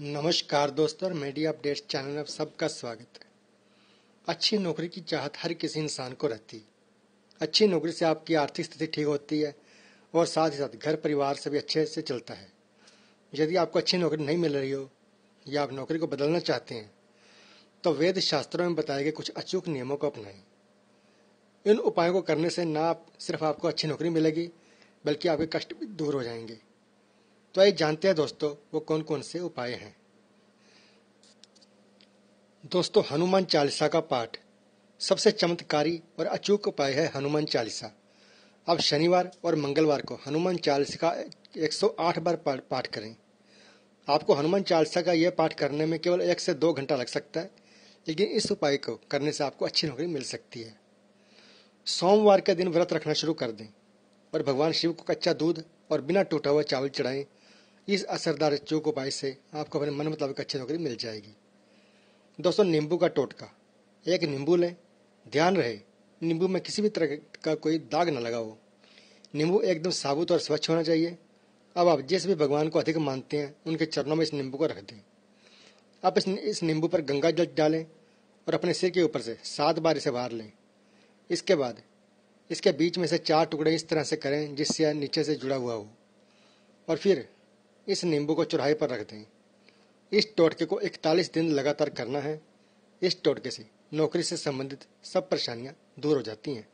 नमस्कार दोस्तों और मीडिया अपडेट्स चैनल में सबका स्वागत है अच्छी नौकरी की चाहत हर किसी इंसान को रहती है अच्छी नौकरी से आपकी आर्थिक स्थिति ठीक होती है और साथ ही साथ घर परिवार से भी अच्छे से चलता है यदि आपको अच्छी नौकरी नहीं मिल रही हो या आप नौकरी को बदलना चाहते हैं तो वेद शास्त्रों में बताए गए कुछ अचूक नियमों को अपनाएं इन उपायों को करने से ना सिर्फ आपको अच्छी नौकरी मिलेगी बल्कि आपके कष्ट भी दूर हो जाएंगे तो आइए जानते हैं दोस्तों वो कौन कौन से उपाय हैं दोस्तों हनुमान चालीसा का पाठ सबसे चमत्कारी और अचूक उपाय है हनुमान चालीसा आप शनिवार और मंगलवार को हनुमान चालीसा का 108 बार पाठ करें आपको हनुमान चालीसा का यह पाठ करने में केवल एक से दो घंटा लग सकता है लेकिन इस उपाय को करने से आपको अच्छी नौकरी मिल सकती है सोमवार के दिन व्रत रखना शुरू कर दें और भगवान शिव को कच्चा दूध और बिना टूटा हुआ चावल चढ़ाएं इस असरदार चूक उपाय से आपको अपने मन मुताबिक अच्छी नौकरी मिल जाएगी दोस्तों नींबू का टोटका एक नींबू लें ध्यान रहे नींबू में किसी भी तरह का कोई दाग ना लगा हो नींबू एकदम साबुत और स्वच्छ होना चाहिए अब आप जिस भी भगवान को अधिक मानते हैं उनके चरणों में इस नींबू को रख दें आप इस इस नींबू पर गंगा जल डालें और अपने सिर के ऊपर से सात बार इसे बाहर लें इसके बाद इसके बीच में से चार टुकड़े इस तरह से करें जिससे नीचे से जुड़ा हुआ हो और फिर इस नींबू को चौराहे पर रख दें इस टोटके को 41 दिन लगातार करना है इस टोटके से नौकरी से संबंधित सब परेशानियां दूर हो जाती हैं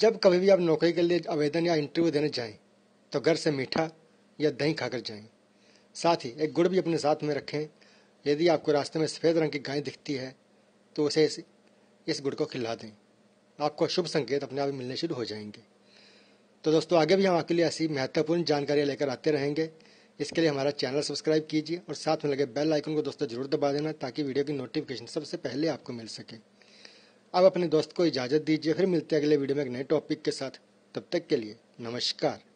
जब कभी भी आप नौकरी के लिए आवेदन या इंटरव्यू देने जाएं तो घर से मीठा या दही खाकर जाएं साथ ही एक गुड़ भी अपने साथ में रखें यदि आपको रास्ते में सफ़ेद रंग की गाय दिखती है तो उसे इस, इस गुड़ को खिला दें आपको शुभ संकेत अपने आप मिलने शुरू हो जाएंगे तो दोस्तों आगे भी हम आपके लिए ऐसी महत्वपूर्ण जानकारियाँ लेकर आते रहेंगे इसके लिए हमारा चैनल सब्सक्राइब कीजिए और साथ में लगे बेल आइकन को दोस्तों जरूर दबा देना ताकि वीडियो की नोटिफिकेशन सबसे पहले आपको मिल सके अब अपने दोस्त को इजाज़त दीजिए फिर मिलते हैं अगले वीडियो में एक नए टॉपिक के साथ तब तक के लिए नमस्कार